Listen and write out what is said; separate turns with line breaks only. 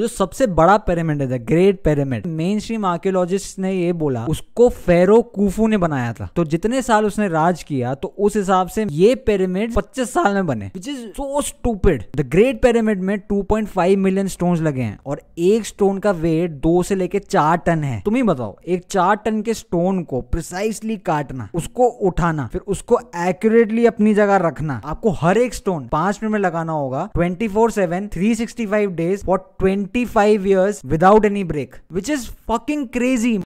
जो सबसे बड़ा पेरामिड है great pyramid mainstream archaeologist ने ये बोला उसको फेरो कुफू ने बनाया था तो जितने साल उसने राज किया तो उस हिसाब से ये पेरामिड 25 साल में बने which is so stupid the great pyramid में 2.5 मिलियन स्टोन लगे हैं और एक स्टोन का वेट दो से लेके चार टन है तुम ही बताओ एक चार टन के स्टोन को प्रिसाइसली काटना उसको उठाना फिर उसको एक्यूरेटली अपनी जगह रखना आपको हर एक स्टोन पांच मिनट में लगाना होगा twenty four seven three sixty five days और twenty 25 years without any break, which is fucking crazy.